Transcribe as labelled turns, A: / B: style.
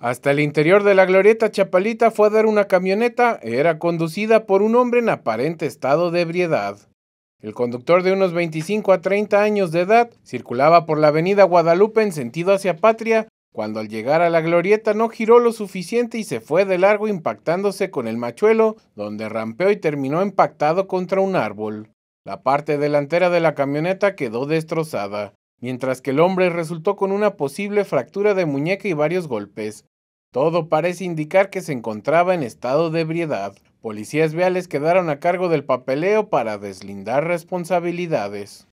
A: Hasta el interior de la glorieta Chapalita fue a dar una camioneta, era conducida por un hombre en aparente estado de ebriedad. El conductor de unos 25 a 30 años de edad circulaba por la avenida Guadalupe en sentido hacia Patria, cuando al llegar a la glorieta no giró lo suficiente y se fue de largo impactándose con el machuelo, donde rampeó y terminó impactado contra un árbol. La parte delantera de la camioneta quedó destrozada mientras que el hombre resultó con una posible fractura de muñeca y varios golpes. Todo parece indicar que se encontraba en estado de ebriedad. Policías viales quedaron a cargo del papeleo para deslindar responsabilidades.